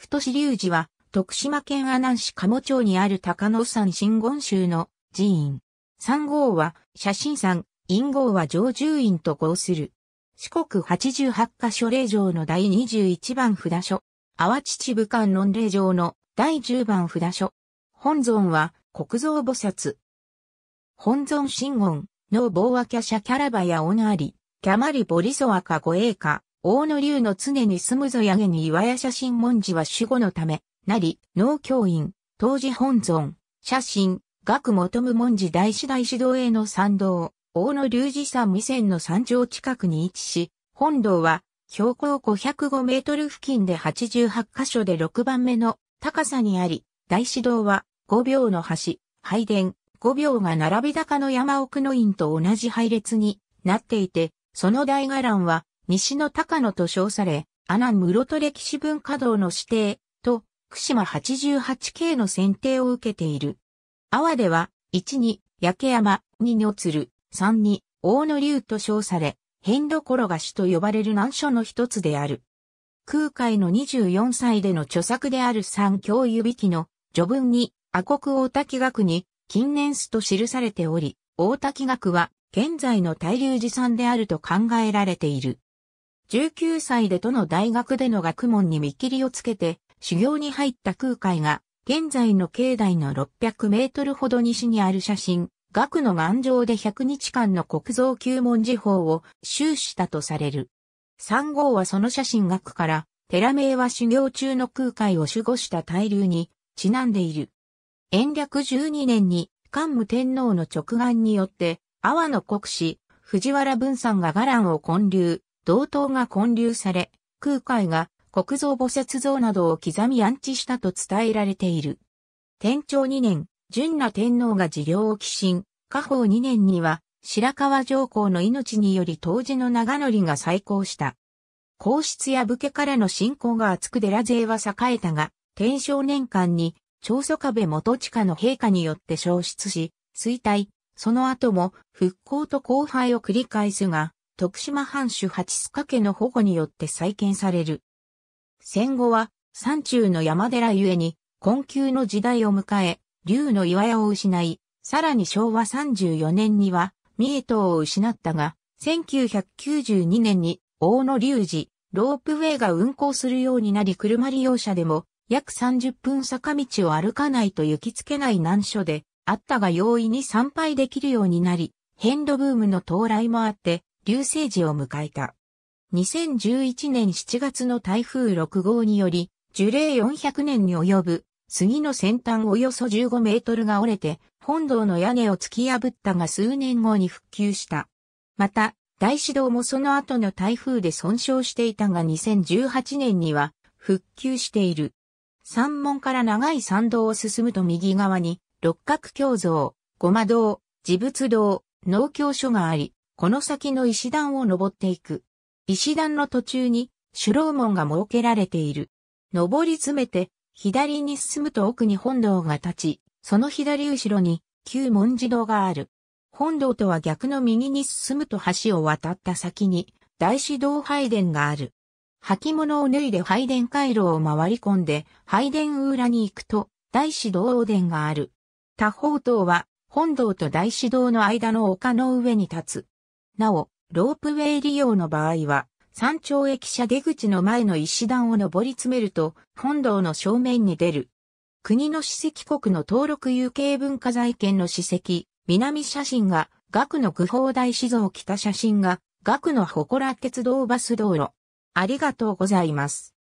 太志隆寺は、徳島県阿南市鴨町にある高野山真言宗の寺院。三号は、写真山、陰号は上住院と号する。四国八十八箇所霊場の第二十一番札所。阿波秩武観論霊場の第十番札所。本尊は、国蔵菩薩。本尊真言、の棒和キャシャキャラバやオナアリ、キャマリボリソアカエ衛カ。大野龍の常に住むぞやげに岩屋写真文字は守護のため、なり、農教院、当時本尊、写真、学求む文字大師大師堂への参道、大野龍寺山未線の山頂近くに位置し、本堂は標高505メートル付近で88箇所で6番目の高さにあり、大師堂は5秒の橋、拝殿、5秒が並び高の山奥の院と同じ配列になっていて、その大伽藍は西の高野と称され、阿南室戸歴史文化道の指定と、串間88系の選定を受けている。阿波では、1に、焼山、2におつる、3に、大野竜と称され、変どころが主と呼ばれる難所の一つである。空海の24歳での著作である三教指記の序文に、阿国大滝学に、近年数と記されており、大滝学は、現在の大流寺さんであると考えられている。19歳で都の大学での学問に見切りをつけて、修行に入った空海が、現在の境内の600メートルほど西にある写真、学の岩上で100日間の国造旧門字法を修したとされる。3号はその写真学から、寺名は修行中の空海を守護した大流に、ちなんでいる。延暦12年に、桓武天皇の直眼によって、阿波の国士、藤原文さんが伽藍を建立、同等が建立され、空海が国造母雪像などを刻み安置したと伝えられている。天長2年、純那天皇が事業を寄進、下方2年には、白川上皇の命により当時の長則が再興した。皇室や武家からの信仰が厚く寺勢は栄えたが、天正年間に、長祖壁元親の陛下によって消失し、衰退、その後も復興と荒廃を繰り返すが、徳島藩主八須賀家の保護によって再建される。戦後は、山中の山寺ゆえに、困窮の時代を迎え、竜の岩屋を失い、さらに昭和34年には、三重島を失ったが、1992年に、大野隆二、ロープウェイが運行するようになり車利用者でも、約30分坂道を歩かないと行きつけない難所で、あったが容易に参拝できるようになり、変ドブームの到来もあって、流星時を迎えた。2011年7月の台風6号により、樹齢400年に及ぶ杉の先端およそ15メートルが折れて、本堂の屋根を突き破ったが数年後に復旧した。また、大師堂もその後の台風で損傷していたが2018年には復旧している。山門から長い参道を進むと右側に六角鏡像、ごま堂、自仏堂、農協所があり、この先の石段を登っていく。石段の途中に、首楼門が設けられている。登り詰めて、左に進むと奥に本堂が立ち、その左後ろに、旧門寺堂がある。本堂とは逆の右に進むと橋を渡った先に、大師堂拝殿がある。履物を脱いで拝殿回廊を回り込んで、拝殿裏に行くと、大師堂殿がある。他方塔は、本堂と大師堂の間の丘の上に立つ。なお、ロープウェイ利用の場合は、山頂駅舎出口の前の石段を登り詰めると、本堂の正面に出る。国の史跡国の登録有形文化財圏の史跡、南写真が、学の具法大志像北写真が、学の祠鉄道バス道路。ありがとうございます。